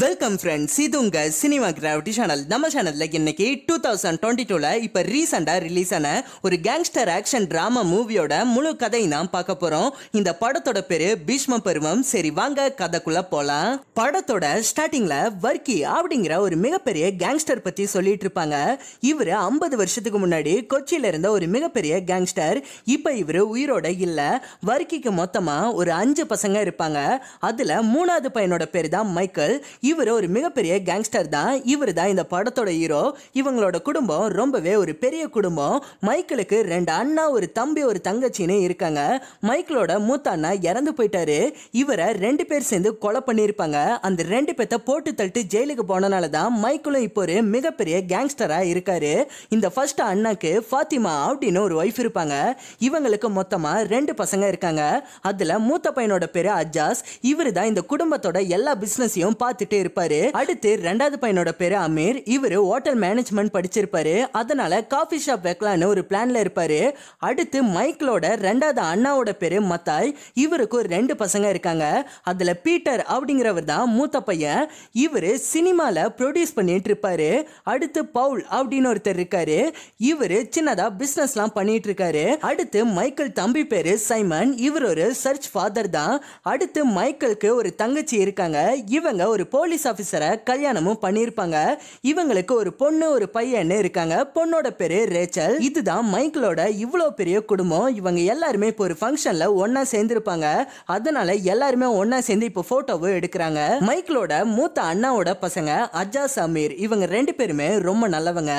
welcome friends இது உங்கள் cinema gravity channel நம்ம சேனலில் இன்னைக்கு டூ தௌசண்ட் டுவெண்ட்டி டூவில் இப்போ ரீசெண்டாக ரிலீஸ் ஆன ஒரு கேங்ஸ்டர் ஆக்ஷன் ட்ராமா மூவியோட முழு கதையை நாம் பார்க்க போகிறோம் இந்த படத்தோட பேர் பீஷ்ம பருவம் சரி வாங்க கதைக்குள்ளே போகலாம் படத்தோட ஸ்டார்டிங்கில் வர்க்கி அப்படிங்கிற ஒரு மிகப்பெரிய கேங்ஸ்டர் பற்றி சொல்லிட்டு இருப்பாங்க இவர் ஐம்பது வருஷத்துக்கு முன்னாடி கொச்சியில் இருந்த ஒரு மிகப்பெரிய கேங்ஸ்டர் இப்போ இவர் உயிரோட இல்லை வர்க்கிக்கு மொத்தமாக ஒரு அஞ்சு பசங்க இருப்பாங்க அதில் மூணாவது பையனோட பேர் தான் மைக்கேல் இவர் ஒரு மிகப்பெரிய கேங்ஸ்டர் தான் இவர் தான் இந்த படத்தோட ஹீரோ இவங்களோட குடும்பம் ரொம்பவே ஒரு பெரிய குடும்பம் மைக்கிளுக்கு ரெண்டு அண்ணா ஒரு தம்பி ஒரு தங்கச்சின்னு இருக்காங்க மைக்கிளோட மூத்த அண்ணா இறந்து போயிட்டாரு இவரை ரெண்டு பேர் சேர்ந்து கொலை பண்ணியிருப்பாங்க அந்த ரெண்டு பேர்த்த போட்டு தள்ளிட்டு ஜெயிலுக்கு போனனால தான் மைக்கிளும் இப்போ ஒரு மிகப்பெரிய கேங்ஸ்டராக இருக்காரு இந்த ஃபர்ஸ்ட் அண்ணாக்கு ஃபாத்திமா அப்படின்னு ஒரு ஒய்ஃப் இருப்பாங்க இவங்களுக்கு மொத்தமாக ரெண்டு பசங்க இருக்காங்க அதில் மூத்த பையனோட பேர் அஜாஸ் இவர் தான் இந்த குடும்பத்தோட எல்லா பிஸ்னஸையும் பார்த்து பார்த்துட்டே இருப்பாரு அடுத்து ரெண்டாவது பையனோட பேரு அமீர் இவரு ஹோட்டல் மேனேஜ்மெண்ட் படிச்சிருப்பாரு அதனால காஃபி ஷாப் வைக்கலான்னு ஒரு பிளான்ல இருப்பாரு அடுத்து மைக்கிளோட ரெண்டாவது அண்ணாவோட பேரு மத்தாய் இவருக்கு ரெண்டு பசங்க இருக்காங்க அதுல பீட்டர் அப்படிங்கிறவர் தான் மூத்த பையன் இவரு சினிமால ப்ரொடியூஸ் பண்ணிட்டு இருப்பாரு அடுத்து பவுல் அப்படின்னு ஒருத்தர் இருக்காரு இவரு சின்னதா பிசினஸ் எல்லாம் பண்ணிட்டு இருக்காரு அடுத்து மைக்கேல் தம்பி பேரு சைமன் இவர் ஒரு சர்ச் ஃபாதர் தான் அடுத்து மைக்கேலுக்கு ஒரு தங்கச்சி இருக்காங்க இவங்க ஒரு போலீஸ் ஆஃபீஸரை கல்யாணமும் பண்ணியிருப்பாங்க இவங்களுக்கு ஒரு பொண்ணு ஒரு பையன்னு இருக்காங்க பொண்ணோட பேரு ரேச்சல் இதுதான் மைக்கிளோட இவ்வளோ பெரிய குடும்பம் இவங்க எல்லாருமே இப்போ ஒரு ஃபங்க்ஷனில் ஒன்றா சேர்ந்துருப்பாங்க அதனால எல்லாருமே ஒன்றா சேர்ந்து இப்போ ஃபோட்டோவும் எடுக்கிறாங்க மைக்கிளோட மூத்த அண்ணாவோட பசங்க அஜாஸ் அமீர் இவங்க ரெண்டு பேருமே ரொம்ப நல்லவங்க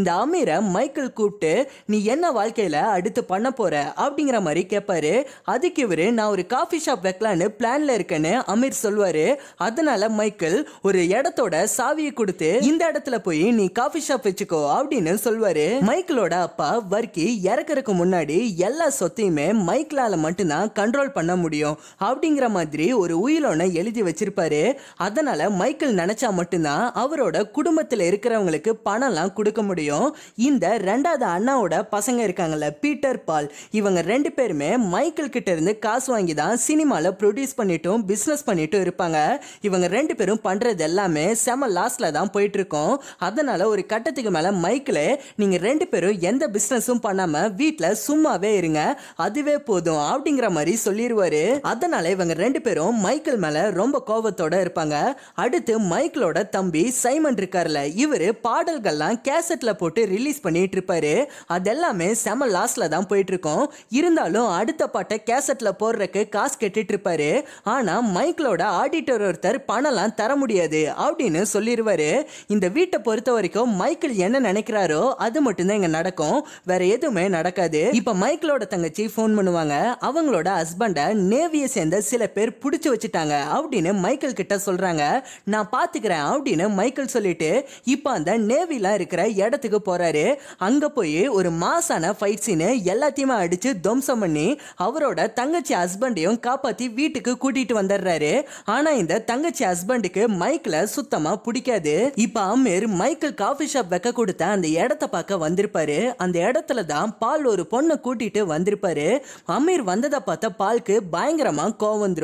இந்த அமீரை மைக்கிள் கூப்பிட்டு நீ என்ன வாழ்க்கையில் அடுத்து பண்ண போற அப்படிங்கிற மாதிரி கேட்பாரு அதுக்கு இவர் நான் ஒரு காஃபி ஷாப் வைக்கலான்னு பிளான்ல இருக்கேன்னு அமீர் சொல்லுவாரு அதனால மைக் சர்க்கிள் ஒரு இடத்தோட சாவியை கொடுத்து இந்த இடத்துல போய் நீ காஃபி ஷாப் வச்சுக்கோ அப்படின்னு சொல்வாரு மைக்கிளோட அப்பா வர்க்கி இறக்குறதுக்கு முன்னாடி எல்லா சொத்தையுமே மைக்கிளால மட்டும்தான் கண்ட்ரோல் பண்ண முடியும் அப்படிங்கிற மாதிரி ஒரு உயிலோனை எழுதி வச்சிருப்பாரு அதனால மைக்கேல் நினைச்சா மட்டும்தான் அவரோட குடும்பத்தில் இருக்கிறவங்களுக்கு பணம்லாம் கொடுக்க முடியும் இந்த ரெண்டாவது அண்ணாவோட பசங்க இருக்காங்கல்ல பீட்டர் பால் இவங்க ரெண்டு பேருமே மைக்கேல் கிட்ட இருந்து காசு வாங்கி தான் சினிமாவில் ப்ரொடியூஸ் பண்ணிட்டும் பிஸ்னஸ் பண்ணிட்டும் இருப்பாங்க இவங்க ரெண்டு பேரும் பேரும் பண்ணுறது எல்லாமே செம லாஸில் தான் போயிட்டுருக்கோம் அதனால் ஒரு கட்டத்துக்கு மேலே மைக்கில் நீங்கள் ரெண்டு பேரும் எந்த பிஸ்னஸும் பண்ணாமல் வீட்டில் சும்மாவே இருங்க அதுவே போதும் அப்படிங்கிற மாதிரி சொல்லிடுவார் அதனால் இவங்க ரெண்டு பேரும் மைக்கிள் மேலே ரொம்ப கோபத்தோட இருப்பாங்க அடுத்து மைக்கிளோட தம்பி சைமன் இருக்கார்ல இவர் பாடல்கள்லாம் கேசட்டில் போட்டு ரிலீஸ் பண்ணிட்டு இருப்பாரு அதெல்லாமே செம லாஸில் தான் போயிட்டு இருக்கோம் இருந்தாலும் அடுத்த பாட்டை கேசட்டில் போடுறக்கு காசு கேட்டுட்டு இருப்பாரு ஆனால் மைக்கிளோட ஆடிட்டர் ஒருத்தர் பணம்லாம் தர முடியாது அப்படின்னு சொல்லிடுவாரு இந்த வீட்டை பொறுத்த வரைக்கும் மைக்கேல் என்ன நினைக்கிறாரோ அது மட்டும்தான் இங்கே நடக்கும் வேற எதுவுமே நடக்காது இப்போ மைக்கேலோட தங்கச்சி ஃபோன் பண்ணுவாங்க அவங்களோட ஹஸ்பண்டை நேவியை சேர்ந்த சில பேர் பிடிச்சி வச்சுட்டாங்க அப்படின்னு மைக்கேல் கிட்ட சொல்கிறாங்க நான் பாத்துக்கிறேன் அப்படின்னு மைக்கேல் சொல்லிட்டு இப்போ அந்த நேவிலாம் இருக்கிற இடத்துக்கு போகிறாரு அங்கே போய் ஒரு மாசான ஃபைட் சீனு எல்லாத்தையுமே அடித்து துவம்சம் பண்ணி அவரோட தங்கச்சி ஹஸ்பண்டையும் காப்பாற்றி வீட்டுக்கு கூட்டிகிட்டு வந்துடுறாரு ஆனால் இந்த தங்கச்சி ஹஸ்பண்ட் அமீருக்கு மைக்கில் சுத்தமா பிடிக்காது இப்ப அமீர் மைக்கேல் காஃபி ஷாப் வைக்க கொடுத்த அந்த இடத்த பார்க்க வந்திருப்பாரு அந்த இடத்துல தான் பால் ஒரு பொண்ணை கூட்டிட்டு வந்திருப்பாரு அமீர் வந்ததை பார்த்தா பாலுக்கு பயங்கரமா கோவம்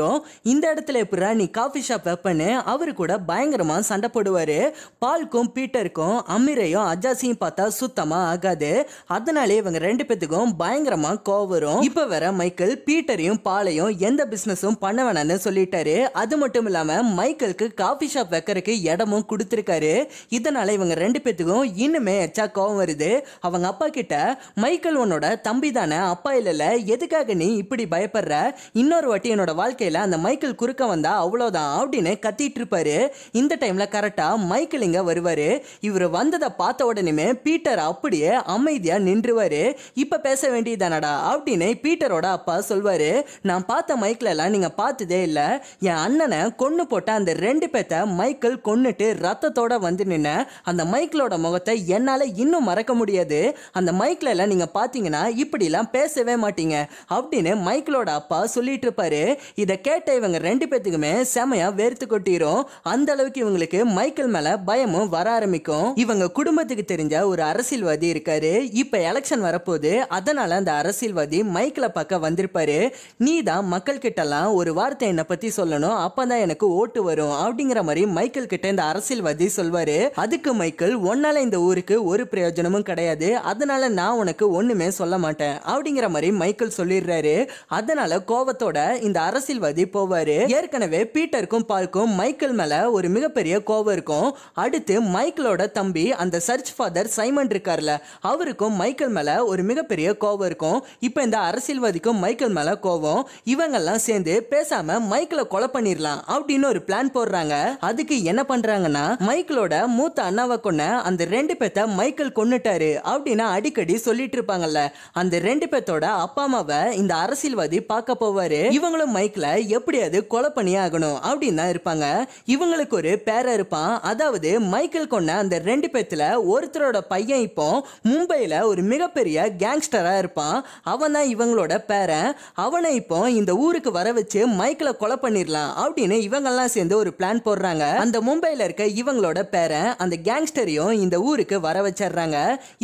இந்த இடத்துல எப்படா நீ காஃபி ஷாப் வைப்பன்னு அவரு கூட பயங்கரமா சண்டை போடுவாரு பால்க்கும் பீட்டருக்கும் அமீரையும் அஜாசியும் பார்த்தா சுத்தமா ஆகாது அதனாலே இவங்க ரெண்டு பேத்துக்கும் பயங்கரமா கோவம் வரும் இப்ப வர மைக்கேல் பீட்டரையும் பாலையும் எந்த பிசினஸும் பண்ண வேணாம்னு சொல்லிட்டாரு அது மட்டும் இல்லாம மைக்கேலுக்கு காஃபி ஷாப் வைக்கிறதுக்கு இடமும் கொடுத்துருக்காரு இதனால் இவங்க ரெண்டு பேத்துக்கும் இன்னுமே எச்சா கோவம் வருது அவங்க அப்பா கிட்ட மைக்கேல் உன்னோட தம்பி தானே அப்பா இல்லைல்ல எதுக்காக நீ இப்படி பயப்படுற இன்னொரு வாட்டி என்னோட வாழ்க்கையில் அந்த மைக்கேல் குறுக்க வந்தா அவ்வளோதான் அப்படின்னு கத்திட்டு இருப்பாரு இந்த டைமில் கரெக்டாக மைக்கேல் இங்கே வருவார் இவர் வந்ததை பார்த்த உடனே பீட்டர் அப்படியே அமைதியாக நின்றுவார் இப்போ பேச வேண்டியதானடா அப்படின்னு பீட்டரோட அப்பா சொல்வார் நான் பார்த்த மைக்கிலெல்லாம் நீங்கள் பார்த்ததே இல்லை என் அண்ணனை கொன்று போட்ட அந்த ரெண்டு ரெண்டு பேத்த மைக்கேல் கொன்னுட்டு ரத்தத்தோட வந்து நின்ன அந்த மைக்கிளோட முகத்தை என்னால் இன்னும் மறக்க முடியாது அந்த எல்லாம் நீங்கள் பார்த்தீங்கன்னா இப்படிலாம் பேசவே மாட்டீங்க அப்படின்னு மைக்கிளோட அப்பா சொல்லிட்டு இருப்பாரு இதை கேட்ட இவங்க ரெண்டு பேத்துக்குமே செமையா வெறுத்து கொட்டிரும் அந்த அளவுக்கு இவங்களுக்கு மைக்கேல் மேல பயமும் வர ஆரம்பிக்கும் இவங்க குடும்பத்துக்கு தெரிஞ்ச ஒரு அரசியல்வாதி இருக்காரு இப்ப எலெக்ஷன் வரப்போது அதனால அந்த அரசியல்வாதி மைக்கிள பக்கம் வந்திருப்பாரு நீ தான் மக்கள் கிட்டலாம் ஒரு வார்த்தை என்னை பத்தி சொல்லணும் அப்பதான் எனக்கு ஓட்டு வரும் அப்படிங்கிற மாதிரி மைக்கேல் கிட்ட இந்த அரசியல்வாதி சொல்வாரு அதுக்கு மைக்கேல் உன்னால இந்த ஊருக்கு ஒரு பிரயோஜனமும் கிடையாது அதனால நான் உனக்கு ஒண்ணுமே சொல்ல மாட்டேன் அப்படிங்கிற மாதிரி மைக்கேல் சொல்லிடுறாரு அதனால கோவத்தோட இந்த அரசியல்வாதி போவாரு ஏற்கனவே பீட்டருக்கும் பால்க்கும் மைக்கேல் மேல ஒரு மிகப்பெரிய கோவம் இருக்கும் அடுத்து மைக்கேலோட தம்பி அந்த சர்ச் ஃபாதர் சைமன் இருக்கார்ல அவருக்கும் மைக்கேல் மேல ஒரு மிகப்பெரிய கோவம் இருக்கும் இப்போ இந்த அரசியல்வாதிக்கும் மைக்கேல் மேல கோவம் இவங்கெல்லாம் சேர்ந்து பேசாம மைக்கேலை கொலை பண்ணிடலாம் அப்படின்னு ஒரு பிளான் போடுறாங்க சொல்றாங்க அதுக்கு என்ன பண்றாங்கன்னா மைக்கிளோட மூத்த அண்ணாவை கொன்ன அந்த ரெண்டு பேத்த மைக்கேல் கொன்னுட்டாரு அப்படின்னு அடிக்கடி சொல்லிட்டு இருப்பாங்கல்ல அந்த ரெண்டு பேத்தோட அப்பா அம்மாவை இந்த அரசியல்வாதி பார்க்க போவாரு இவங்களும் மைக்கில் எப்படியாவது கொலை பண்ணி ஆகணும் அப்படின்னு தான் இருப்பாங்க இவங்களுக்கு ஒரு பேர இருப்பான் அதாவது மைக்கேல் கொன்ன அந்த ரெண்டு பேத்துல ஒருத்தரோட பையன் இப்போ மும்பையில ஒரு மிகப்பெரிய கேங்ஸ்டரா இருப்பான் அவன் தான் இவங்களோட பேரன் அவனை இப்போ இந்த ஊருக்கு வர வச்சு மைக்கில் கொலை பண்ணிடலாம் அப்படின்னு இவங்கெல்லாம் சேர்ந்து ஒரு பிளான் பிளான் போடுறாங்க அந்த மும்பையில இருக்க இவங்களோட பேரன் அந்த கேங்ஸ்டரையும் இந்த ஊருக்கு வர வச்சிடுறாங்க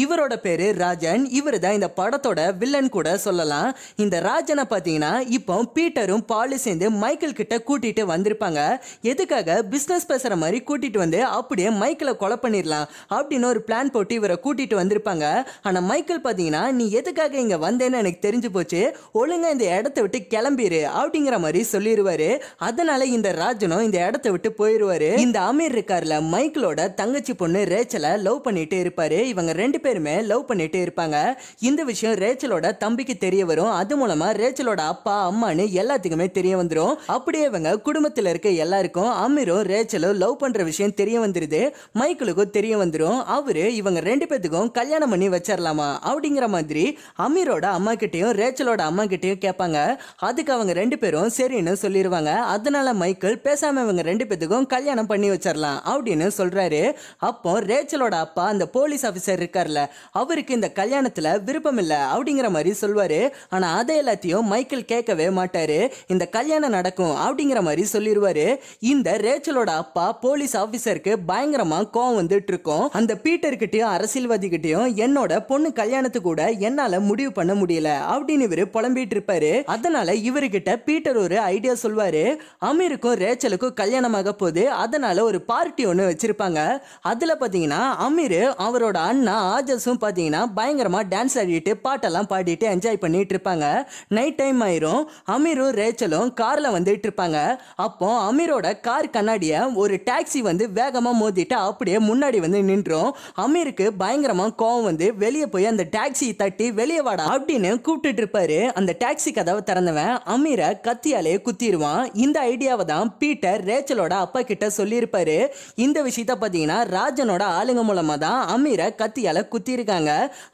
இவரோட பேரு ராஜன் இவர் தான் இந்த படத்தோட வில்லன் கூட சொல்லலாம் இந்த ராஜனை பார்த்தீங்கன்னா இப்போ பீட்டரும் பாலு சேர்ந்து மைக்கிள் கிட்ட கூட்டிட்டு வந்திருப்பாங்க எதுக்காக பிஸ்னஸ் பேசுற மாதிரி கூட்டிட்டு வந்து அப்படியே மைக்கிளை கொலை பண்ணிடலாம் அப்படின்னு ஒரு பிளான் போட்டு இவரை கூட்டிட்டு வந்திருப்பாங்க ஆனா மைக்கேல் பார்த்தீங்கன்னா நீ எதுக்காக இங்க வந்தேன்னு எனக்கு தெரிஞ்சு போச்சு ஒழுங்கா இந்த இடத்த விட்டு கிளம்பிடு அப்படிங்கிற மாதிரி சொல்லிடுவாரு அதனால இந்த ராஜனும் இந்த இடத்த விட்டு போயிருவாரு இந்த அமீர் இருக்கார்ல மைக்கிளோட தங்கச்சி பொண்ணு ரேச்சல லவ் பண்ணிட்டு இருப்பாரு இவங்க ரெண்டு பேருமே லவ் பண்ணிட்டு இருப்பாங்க இந்த விஷயம் ரேச்சலோட தம்பிக்கு தெரிய வரும் அது மூலமா ரேச்சலோட அப்பா அம்மான்னு எல்லாத்துக்குமே தெரிய வந்துடும் அப்படியே இவங்க குடும்பத்தில் இருக்க எல்லாருக்கும் அமீரும் ரேச்சலும் லவ் பண்ற விஷயம் தெரிய வந்துருது மைக்கிளுக்கும் தெரிய வந்துடும் அவரு இவங்க ரெண்டு பேத்துக்கும் கல்யாணம் பண்ணி வச்சிடலாமா அப்படிங்கிற மாதிரி அமீரோட அம்மா கிட்டேயும் ரேச்சலோட அம்மா கிட்டேயும் கேட்பாங்க அதுக்கு அவங்க ரெண்டு பேரும் சரின்னு சொல்லிடுவாங்க அதனால மைக்கிள் பேசாம இவங்க ரெண்டு ரெண்டு பேத்துக்கும் கல்யாணம் பண்ணி வச்சிடலாம் அப்படின்னு சொல்கிறாரு அப்போ ரேச்சலோட அப்பா அந்த போலீஸ் ஆஃபீஸர் இருக்கார்ல அவருக்கு இந்த கல்யாணத்தில் விருப்பம் இல்லை அப்படிங்கிற மாதிரி சொல்வார் ஆனால் அதை எல்லாத்தையும் மைக்கேல் கேட்கவே மாட்டார் இந்த கல்யாணம் நடக்கும் அப்படிங்கிற மாதிரி சொல்லிடுவார் இந்த ரேச்சலோட அப்பா போலீஸ் ஆஃபீஸருக்கு பயங்கரமாக கோவம் வந்துட்டு இருக்கோம் அந்த பீட்டர்கிட்டையும் அரசியல்வாதிகிட்டையும் என்னோட பொண்ணு கல்யாணத்து கூட என்னால் முடிவு பண்ண முடியல அப்படின்னு இவர் புலம்பிட்டு இருப்பாரு அதனால இவர்கிட்ட பீட்டர் ஒரு ஐடியா சொல்வாரு அமீருக்கும் ரேச்சலுக்கும் கல்யாணம் கல்யாணமாக போது அதனால் ஒரு பார்ட்டி ஒன்று வச்சுருப்பாங்க அதில் பார்த்தீங்கன்னா அமீர் அவரோட அண்ணா ஆஜஸும் பார்த்தீங்கன்னா பயங்கரமாக டான்ஸ் ஆடிட்டு பாட்டெல்லாம் பாடிட்டு என்ஜாய் பண்ணிட்டு இருப்பாங்க நைட் டைம் ஆயிரும் அமீரும் ரேச்சலும் காரில் வந்துட்டு இருப்பாங்க அப்போ அமீரோட கார் கண்ணாடியை ஒரு டாக்ஸி வந்து வேகமாக மோதிட்டு அப்படியே முன்னாடி வந்து நின்றோம் அமீருக்கு பயங்கரமாக கோவம் வந்து வெளியே போய் அந்த டாக்ஸி தட்டி வெளியே வாடா அப்படின்னு கூப்பிட்டுட்டு இருப்பாரு அந்த டாக்ஸி கதவை திறந்தவன் அமீரை கத்தியாலே குத்திடுவான் இந்த ஐடியாவை தான் பீட்டர் ரேச்சல் ரேச்சலோட அப்பா கிட்ட சொல்லியிருப்பாரு இந்த விஷயத்த பார்த்தீங்கன்னா ராஜனோட ஆளுங்க மூலமா தான் அமீரை குத்தி குத்திருக்காங்க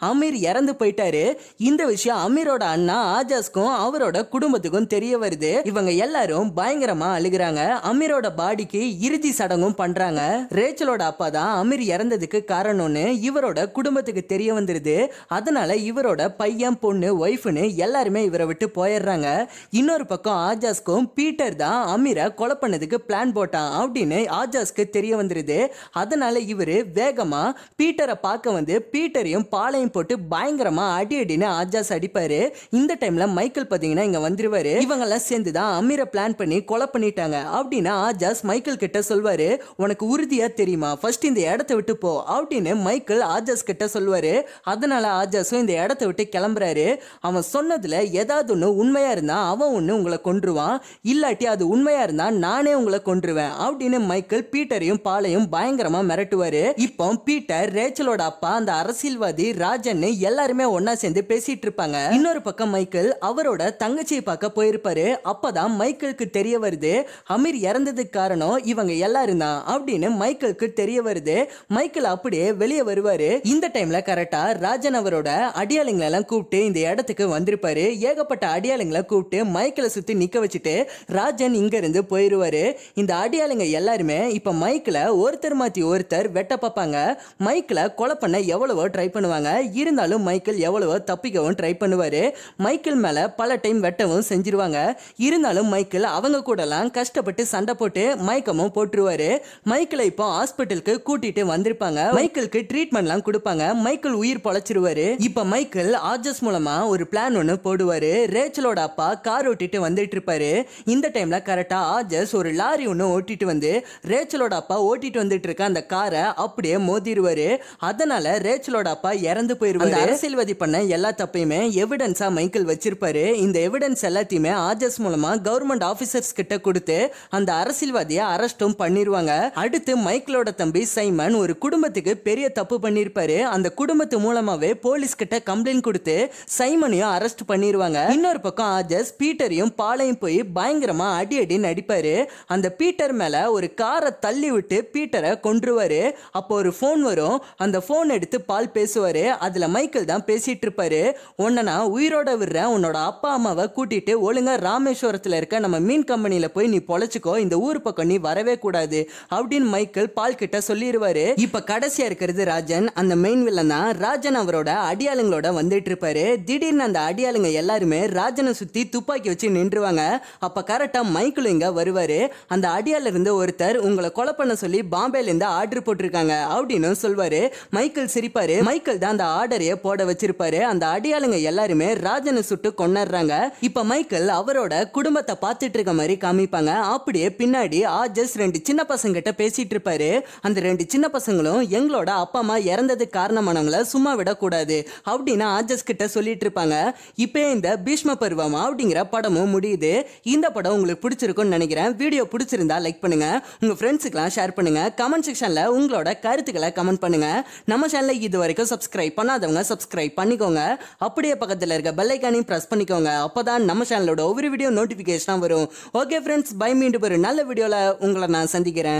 அமீர் இறந்து போயிட்டாரு இந்த விஷயம் அமீரோட அண்ணா ஆஜாஸ்க்கும் அவரோட குடும்பத்துக்கும் தெரிய வருது இவங்க எல்லாரும் பயங்கரமா அழுகிறாங்க அமீரோட பாடிக்கு இறுதி சடங்கும் பண்றாங்க ரேச்சலோட அப்பா தான் அமீர் இறந்ததுக்கு காரணம்னு இவரோட குடும்பத்துக்கு தெரிய வந்துருது அதனால இவரோட பையன் பொண்ணு ஒய்ஃப்னு எல்லாருமே இவரை விட்டு போயிடுறாங்க இன்னொரு பக்கம் ஆஜாஸ்க்கும் பீட்டர் தான் அமீரை கொலை பண்ணதுக்கு பிளான் பிளான் போட்டான் அப்படின்னு ஆஜாஸ்க்கு தெரிய வந்துடுது அதனால் இவர் வேகமாக பீட்டரை பார்க்க வந்து பீட்டரையும் பாலையும் போட்டு பயங்கரமாக அடி அடின்னு ஆஜாஸ் அடிப்பார் இந்த டைமில் மைக்கேல் பார்த்தீங்கன்னா இங்கே வந்துருவார் இவங்கெல்லாம் சேர்ந்து தான் அமீரை பிளான் பண்ணி கொலை பண்ணிட்டாங்க அப்படின்னு ஆஜாஸ் மைக்கேல் கிட்ட சொல்வார் உனக்கு உறுதியாக தெரியுமா ஃபர்ஸ்ட் இந்த இடத்த விட்டு போ அப்படின்னு மைக்கேல் ஆஜாஸ் கிட்ட சொல்வார் அதனால் ஆஜாஸும் இந்த இடத்த விட்டு கிளம்புறாரு அவன் சொன்னதில் ஏதாவது ஒன்று உண்மையாக இருந்தால் அவன் ஒன்று உங்களை கொன்றுவான் இல்லாட்டி அது உண்மையாக இருந்தால் நானே உங்களை கொண்டு கொன்றுவேன் அப்படின்னு மைக்கேல் பீட்டரையும் பாலையும் பயங்கரமா மிரட்டுவாரு இப்போ பீட்டர் ரேச்சலோட அப்பா அந்த அரசியல்வாதி ராஜன் எல்லாருமே ஒன்னா சேர்ந்து பேசிட்டு இருப்பாங்க இன்னொரு பக்கம் மைக்கேல் அவரோட தங்கச்சியை பார்க்க போயிருப்பாரு அப்பதான் மைக்கேலுக்கு தெரிய வருது அமீர் இறந்ததுக்கு காரணம் இவங்க எல்லாரும் தான் அப்படின்னு மைக்கேலுக்கு தெரிய வருது மைக்கேல் அப்படியே வெளியே வருவாரு இந்த டைம்ல கரெக்டா ராஜன் அவரோட அடியாளங்களை எல்லாம் கூப்பிட்டு இந்த இடத்துக்கு வந்திருப்பாரு ஏகப்பட்ட அடியாளங்களை கூப்பிட்டு மைக்கேல சுத்தி நிக்க வச்சுட்டு ராஜன் இங்க இருந்து போயிருவாரு இந்த இந்த ஆடியாளுங்க எல்லாருமே இப்போ மைக்கில் ஒருத்தர் மாற்றி ஒருத்தர் வெட்ட பார்ப்பாங்க மைக்கில் கொலை பண்ண எவ்வளவோ ட்ரை பண்ணுவாங்க இருந்தாலும் மைக்கேல் எவ்வளவோ தப்பிக்கவும் ட்ரை பண்ணுவார் மைக்கேல் மேலே பல டைம் வெட்டவும் செஞ்சிருவாங்க இருந்தாலும் மைக்கிள் அவங்க கூடலாம் கஷ்டப்பட்டு சண்டை போட்டு மயக்கமும் போட்டுருவார் மைக்கிள் இப்போ ஹாஸ்பிட்டலுக்கு கூட்டிகிட்டு வந்திருப்பாங்க மைக்கேலுக்கு ட்ரீட்மெண்ட்லாம் கொடுப்பாங்க மைக்கேல் உயிர் பொழைச்சிருவாரு இப்போ மைக்கேல் ஆர்ஜஸ் மூலமாக ஒரு பிளான் ஒன்று போடுவார் ரேச்சலோட அப்பா கார் ஓட்டிட்டு வந்துட்டு இருப்பாரு இந்த டைமில் கரெக்டாக ஆர்ஜஸ் ஒரு லாரி ஒன்று பொண்ணும் ஓட்டிட்டு வந்து ரேச்சலோட அப்பா ஓட்டிட்டு வந்துட்டு இருக்க அந்த காரை அப்படியே மோதிடுவாரு அதனால ரேச்சலோட அப்பா இறந்து போயிருவாரு அரசியல்வாதி பண்ண எல்லா தப்பையுமே எவிடன்ஸா மைக்கேல் வச்சிருப்பாரு இந்த எவிடன்ஸ் எல்லாத்தையுமே ஆஜஸ் மூலமா கவர்மெண்ட் ஆபீசர்ஸ் கிட்ட கொடுத்து அந்த அரசியல்வாதியை அரெஸ்டும் பண்ணிருவாங்க அடுத்து மைக்கேலோட தம்பி சைமன் ஒரு குடும்பத்துக்கு பெரிய தப்பு பண்ணிருப்பாரு அந்த குடும்பத்து மூலமாவே போலீஸ் கிட்ட கம்ப்ளைண்ட் கொடுத்து சைமனையும் அரெஸ்ட் பண்ணிருவாங்க இன்னொரு பக்கம் ஆஜஸ் பீட்டரையும் பாலையும் போய் பயங்கரமா அடி அடி நடிப்பாரு அந்த பீ பீட்டர் மேலே ஒரு காரை தள்ளி விட்டு பீட்டரை கொன்றுவார் அப்போ ஒரு ஃபோன் வரும் அந்த ஃபோன் எடுத்து பால் பேசுவார் அதில் மைக்கேல் தான் பேசிகிட்டு இருப்பார் உன்னை நான் உயிரோட விடுறேன் உன்னோட அப்பா அம்மாவை கூட்டிகிட்டு ஒழுங்காக ராமேஸ்வரத்தில் இருக்க நம்ம மீன் கம்பெனியில் போய் நீ பொழைச்சிக்கோ இந்த ஊர் பக்கம் நீ வரவே கூடாது அப்படின்னு மைக்கேல் பால் கிட்ட சொல்லிடுவாரு இப்போ கடைசியா இருக்கிறது ராஜன் அந்த மெயின் வில்லன் தான் ராஜன் அவரோட அடியாளுங்களோட வந்துட்டு இருப்பாரு திடீர்னு அந்த அடியாளுங்க எல்லாருமே ராஜனை சுத்தி துப்பாக்கி வச்சு நின்றுவாங்க அப்ப கரெக்டா மைக்கேல் இங்க வருவாரு அந்த அடியால் இருந்து ஒருத்தர் உங்களை கொலை பண்ண சொல்லி பாம்பேல இருந்து ஆர்டர் போட்டிருக்காங்க அப்படின்னு சொல்வாரு மைக்கேல் சிரிப்பாரு மைக்கேல் தான் அந்த ஆர்டரைய போட வச்சிருப்பாரு அந்த அடியாளுங்க எல்லாருமே ராஜனை சுட்டு கொண்டாடுறாங்க இப்ப மைக்கேல் அவரோட குடும்பத்தை பார்த்துட்டு இருக்க மாதிரி காமிப்பாங்க அப்படியே பின்னாடி ஆஜஸ் ரெண்டு சின்ன பசங்க கிட்ட பேசிட்டு இருப்பாரு அந்த ரெண்டு சின்ன பசங்களும் எங்களோட அப்பா அம்மா இறந்தது காரணமானவங்கள சும்மா விடக்கூடாது அப்படின்னு ஆஜஸ் கிட்ட சொல்லிட்டு இருப்பாங்க இப்போ இந்த பீஷ்ம பருவம் அப்படிங்கிற படமும் முடியுது இந்த படம் உங்களுக்கு பிடிச்சிருக்கும்னு நினைக்கிறேன் வீடியோ பிடிச்சிருந்தா பிடிச்சிருந்தா லைக் பண்ணுங்கள் உங்கள் ஃப்ரெண்ட்ஸுக்கெல்லாம் ஷேர் பண்ணுங்கள் கமெண்ட் செக்ஷனில் உங்களோட கருத்துக்களை கமெண்ட் பண்ணுங்கள் நம்ம சேனலில் இது வரைக்கும் சப்ஸ்கிரைப் பண்ணாதவங்க சப்ஸ்கிரைப் பண்ணிக்கோங்க அப்படியே பக்கத்தில் இருக்க பெல்லைக்கானையும் ப்ரெஸ் பண்ணிக்கோங்க அப்போ தான் நம்ம சேனலோட ஒவ்வொரு வீடியோ நோட்டிஃபிகேஷனாக வரும் ஓகே ஃப்ரெண்ட்ஸ் பை மீண்டும் ஒரு நல்ல வீடியோவில் உங்களை நான் சந்திக்கிறேன்